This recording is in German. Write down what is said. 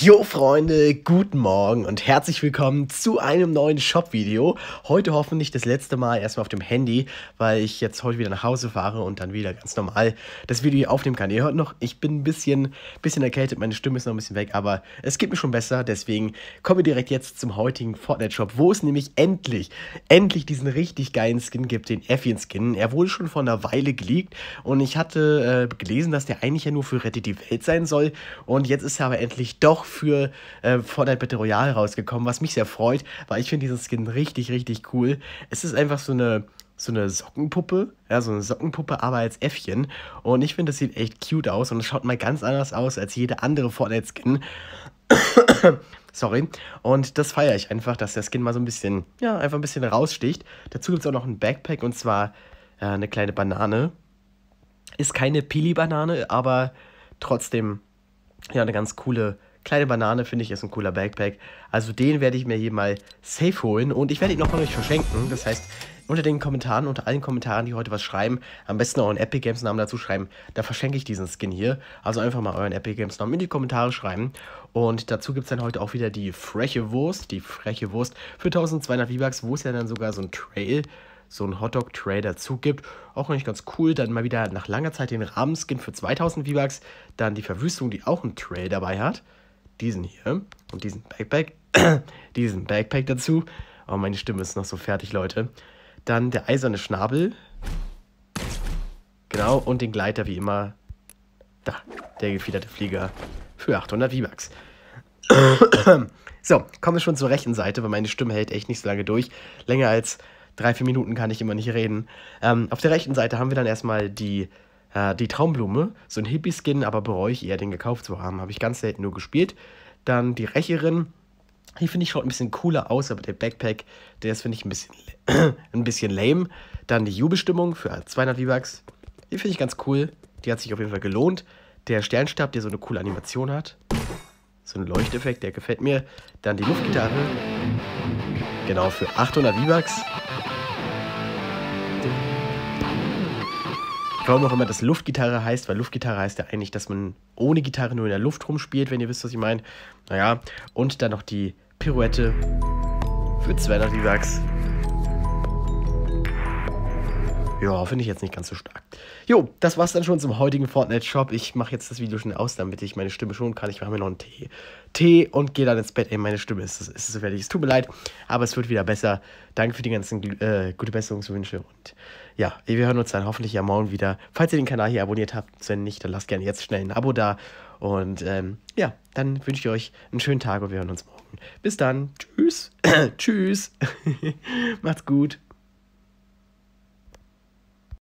Jo Freunde, guten Morgen und herzlich willkommen zu einem neuen Shop-Video. Heute hoffentlich das letzte Mal erstmal auf dem Handy, weil ich jetzt heute wieder nach Hause fahre und dann wieder ganz normal das Video hier aufnehmen kann. Ihr hört noch, ich bin ein bisschen, bisschen erkältet, meine Stimme ist noch ein bisschen weg, aber es geht mir schon besser. Deswegen kommen wir direkt jetzt zum heutigen Fortnite-Shop, wo es nämlich endlich, endlich diesen richtig geilen Skin gibt, den Effien-Skin. Er wurde schon vor einer Weile geleakt und ich hatte äh, gelesen, dass der eigentlich ja nur für Rettet die Welt sein soll und jetzt ist er aber endlich doch auch für äh, Fortnite Battle Royale rausgekommen, was mich sehr freut, weil ich finde dieses Skin richtig, richtig cool. Es ist einfach so eine, so eine Sockenpuppe, ja, so eine Sockenpuppe, aber als Äffchen. Und ich finde, das sieht echt cute aus und es schaut mal ganz anders aus als jede andere Fortnite-Skin. Sorry. Und das feiere ich einfach, dass der Skin mal so ein bisschen, ja, einfach ein bisschen raussticht. Dazu gibt es auch noch ein Backpack und zwar äh, eine kleine Banane. Ist keine Pili-Banane, aber trotzdem, ja, eine ganz coole Kleine Banane finde ich ist ein cooler Backpack. Also den werde ich mir hier mal safe holen und ich werde ihn noch von euch verschenken. Das heißt, unter den Kommentaren, unter allen Kommentaren, die heute was schreiben, am besten euren Epic Games Namen dazu schreiben, da verschenke ich diesen Skin hier. Also einfach mal euren Epic Games Namen in die Kommentare schreiben. Und dazu gibt es dann heute auch wieder die freche Wurst, die freche Wurst für 1200 V-Bucks, wo es ja dann sogar so ein Trail so ein Hotdog-Tray dazu gibt. Auch nicht ganz cool. Dann mal wieder nach langer Zeit den Rahmenskin für 2000 V-Bucks. Dann die Verwüstung, die auch einen Tray dabei hat diesen hier und diesen Backpack, diesen Backpack dazu. Oh, meine Stimme ist noch so fertig, Leute. Dann der eiserne Schnabel. Genau, und den Gleiter wie immer. Da, der gefiederte Flieger für 800 V-Bucks. so, kommen wir schon zur rechten Seite, weil meine Stimme hält echt nicht so lange durch. Länger als drei, vier Minuten kann ich immer nicht reden. Ähm, auf der rechten Seite haben wir dann erstmal die äh, die Traumblume, so ein Hippie-Skin, aber bereue ich eher, den gekauft zu haben. Habe ich ganz selten nur gespielt. Dann die Rächerin. Die finde ich schaut ein bisschen cooler aus, aber der Backpack, der ist, finde ich, ein bisschen, ein bisschen lame. Dann die Jubelstimmung für 200 V-Bucks. Die finde ich ganz cool. Die hat sich auf jeden Fall gelohnt. Der Sternstab, der so eine coole Animation hat. So ein Leuchteffekt, der gefällt mir. Dann die Luftgitarre. Genau, für 800 V-Bucks warum auch immer das Luftgitarre heißt, weil Luftgitarre heißt ja eigentlich, dass man ohne Gitarre nur in der Luft rumspielt, wenn ihr wisst, was ich meine. Naja, und dann noch die Pirouette für 200 die Sachs. Ja, finde ich jetzt nicht ganz so stark. Jo, das war's dann schon zum heutigen Fortnite Shop. Ich mache jetzt das Video schon aus, damit ich meine Stimme schonen kann. Ich mache mir noch einen Tee, Tee und gehe dann ins Bett. Ey, meine Stimme ist, ist so fertig. Es tut mir leid, aber es wird wieder besser. Danke für die ganzen äh, gute Besserungswünsche. Und ja, wir hören uns dann hoffentlich ja Morgen wieder. Falls ihr den Kanal hier abonniert habt, wenn nicht, dann lasst gerne jetzt schnell ein Abo da. Und ähm, ja, dann wünsche ich euch einen schönen Tag und wir hören uns morgen. Bis dann. Tschüss. Tschüss. Macht's gut.